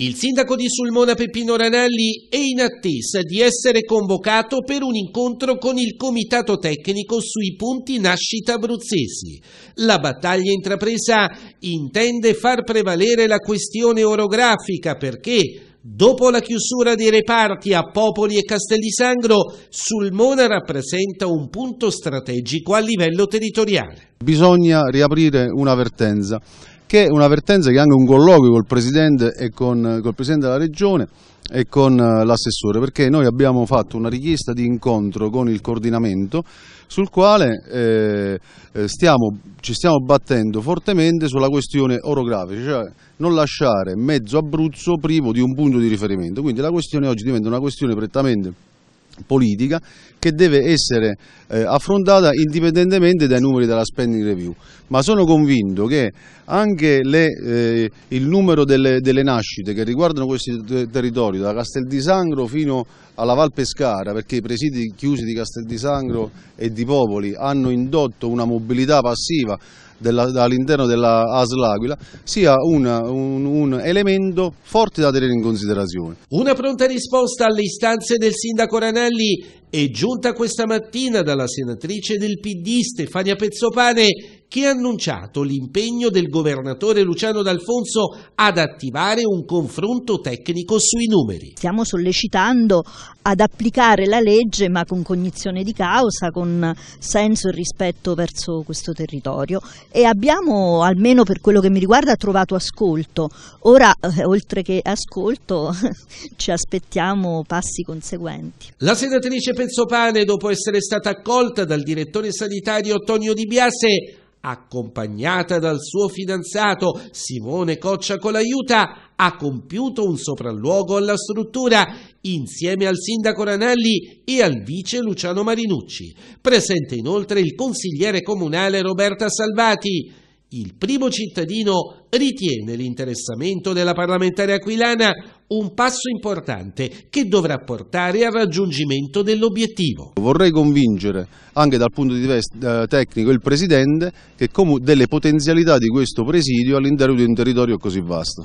Il sindaco di Sulmona Peppino Ranelli è in attesa di essere convocato per un incontro con il comitato tecnico sui punti nascita abruzzesi. La battaglia intrapresa intende far prevalere la questione orografica perché Dopo la chiusura dei reparti a Popoli e Castellisangro, Sulmona rappresenta un punto strategico a livello territoriale. Bisogna riaprire una vertenza che è una vertenza che è anche un colloquio col Presidente, e con, col Presidente della Regione e con eh, l'assessore perché noi abbiamo fatto una richiesta di incontro con il coordinamento sul quale eh, eh stiamo, ci stiamo battendo fortemente sulla questione orografica, cioè non lasciare mezzo Abruzzo privo di un punto di riferimento, quindi la questione oggi diventa una questione prettamente politica che deve essere eh, affrontata indipendentemente dai numeri della spending review, ma sono convinto che anche le, eh, il numero delle, delle, nascite che riguardano questi territori, da Castel di Sangro fino alla Val Pescara, perché i presidi chiusi di Castel di Sangro e di Popoli hanno indotto una mobilità passiva all'interno della ASL sia un, un, un elemento forte da tenere in considerazione. Una pronta risposta alle istanze del sindaco Ranelli è giunta questa mattina dalla senatrice del PD Stefania Pezzopane che ha annunciato l'impegno del governatore Luciano D'Alfonso ad attivare un confronto tecnico sui numeri. Stiamo sollecitando ad applicare la legge ma con cognizione di causa, con senso e rispetto verso questo territorio e abbiamo, almeno per quello che mi riguarda, trovato ascolto. Ora, eh, oltre che ascolto, ci aspettiamo passi conseguenti. La senatrice Pezzopane, dopo essere stata accolta dal direttore sanitario Antonio Di Biase, accompagnata dal suo fidanzato Simone Coccia con l'aiuta, ha compiuto un sopralluogo alla struttura insieme al sindaco Ranelli e al vice Luciano Marinucci. Presente inoltre il consigliere comunale Roberta Salvati. Il primo cittadino ritiene l'interessamento della parlamentare aquilana un passo importante che dovrà portare al raggiungimento dell'obiettivo. Vorrei convincere anche dal punto di vista eh, tecnico il Presidente che delle potenzialità di questo presidio all'interno di un territorio così vasto.